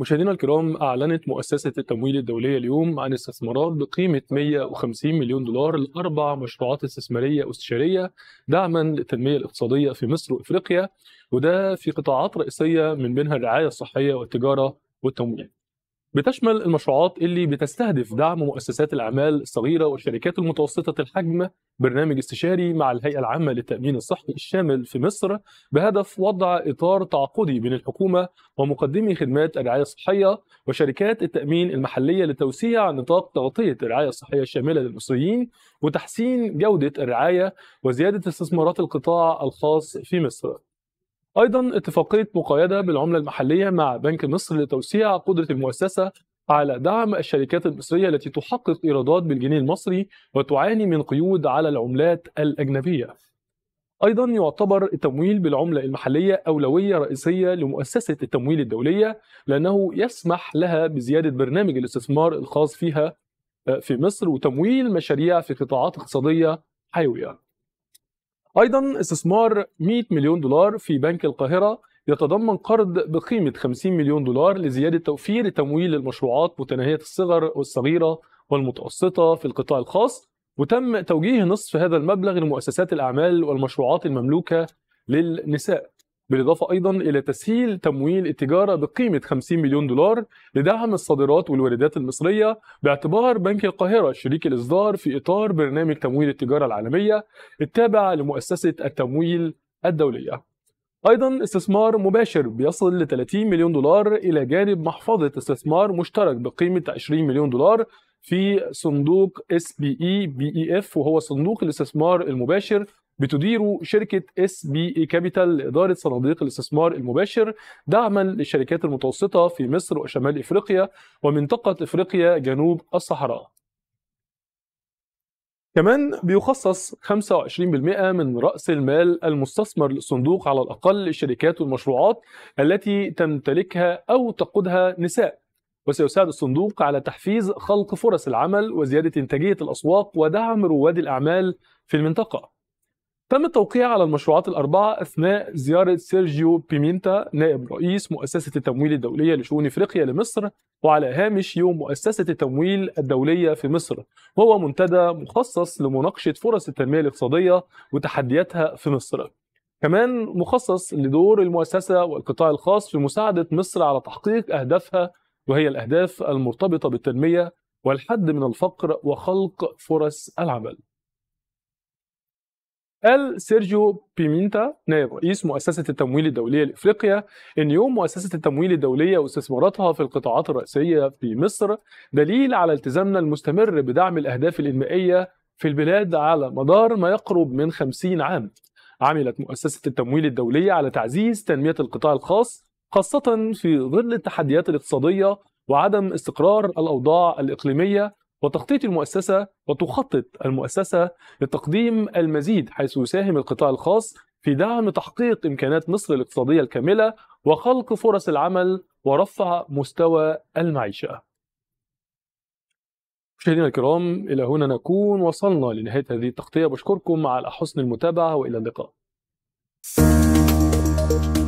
مشاهدينا الكرام أعلنت مؤسسة التمويل الدولية اليوم عن استثمارات بقيمة 150 مليون دولار لأربع مشروعات استثمارية استشارية دعما للتنمية الاقتصادية في مصر وإفريقيا وده في قطاعات رئيسية من بينها الرعاية الصحية والتجارة والتمويل بتشمل المشروعات اللي بتستهدف دعم مؤسسات الأعمال الصغيرة والشركات المتوسطة الحجم برنامج استشاري مع الهيئة العامة للتأمين الصحي الشامل في مصر بهدف وضع إطار تعاقدي بين الحكومة ومقدمي خدمات الرعاية الصحية وشركات التأمين المحلية لتوسيع نطاق تغطية الرعاية الصحية الشاملة للمصريين وتحسين جودة الرعاية وزيادة استثمارات القطاع الخاص في مصر أيضا اتفاقية مقايضة بالعملة المحلية مع بنك مصر لتوسيع قدرة المؤسسة على دعم الشركات المصرية التي تحقق إيرادات بالجنيه المصري وتعاني من قيود على العملات الأجنبية. أيضا يعتبر التمويل بالعملة المحلية أولوية رئيسية لمؤسسة التمويل الدولية لأنه يسمح لها بزيادة برنامج الاستثمار الخاص فيها آه، في مصر وتمويل مشاريع في قطاعات اقتصادية حيوية. أيضا استثمار 100 مليون دولار في بنك القاهرة يتضمن قرض بقيمة 50 مليون دولار لزيادة توفير تمويل للمشروعات متناهية الصغر والصغيرة والمتوسطة في القطاع الخاص وتم توجيه نصف هذا المبلغ لمؤسسات الأعمال والمشروعات المملوكة للنساء بالاضافه ايضا الى تسهيل تمويل التجاره بقيمه 50 مليون دولار لدعم الصادرات والواردات المصريه باعتبار بنك القاهره شريك الاصدار في اطار برنامج تمويل التجاره العالميه التابع لمؤسسه التمويل الدوليه. ايضا استثمار مباشر بيصل ل 30 مليون دولار الى جانب محفظه استثمار مشترك بقيمه 20 مليون دولار في صندوق اس بي اي بي اي اف وهو صندوق الاستثمار المباشر بتديره شركة اس بي اي كابيتال لإدارة صناديق الاستثمار المباشر دعما للشركات المتوسطة في مصر وشمال إفريقيا ومنطقة إفريقيا جنوب الصحراء كمان بيخصص 25% من رأس المال المستثمر للصندوق على الأقل للشركات والمشروعات التي تمتلكها أو تقودها نساء وسيساعد الصندوق على تحفيز خلق فرص العمل وزيادة إنتاجية الأسواق ودعم رواد الأعمال في المنطقة تم التوقيع على المشروعات الأربعة أثناء زيارة سيرجيو بيمينتا نائب رئيس مؤسسة التمويل الدولية لشؤون إفريقيا لمصر وعلى هامش يوم مؤسسة التمويل الدولية في مصر وهو منتدى مخصص لمناقشة فرص التنمية الاقتصادية وتحدياتها في مصر كمان مخصص لدور المؤسسة والقطاع الخاص في مساعدة مصر على تحقيق أهدافها وهي الأهداف المرتبطة بالتنمية والحد من الفقر وخلق فرص العمل قال سيرجيو بيمينتا نائب رئيس مؤسسة التمويل الدولية لإفريقيا إن يوم مؤسسة التمويل الدولية واستثماراتها في القطاعات الرئيسية في مصر دليل على التزامنا المستمر بدعم الأهداف الإنمائية في البلاد على مدار ما يقرب من 50 عام. عملت مؤسسة التمويل الدولية على تعزيز تنمية القطاع الخاص خاصة في ظل التحديات الاقتصادية وعدم استقرار الأوضاع الإقليمية وتخطيط المؤسسة وتخطط المؤسسة لتقديم المزيد حيث يساهم القطاع الخاص في دعم تحقيق إمكانات مصر الاقتصادية الكاملة وخلق فرص العمل ورفع مستوى المعيشة مشاهدينا الكرام إلى هنا نكون وصلنا لنهاية هذه التغطية بشكركم على حسن المتابعة وإلى اللقاء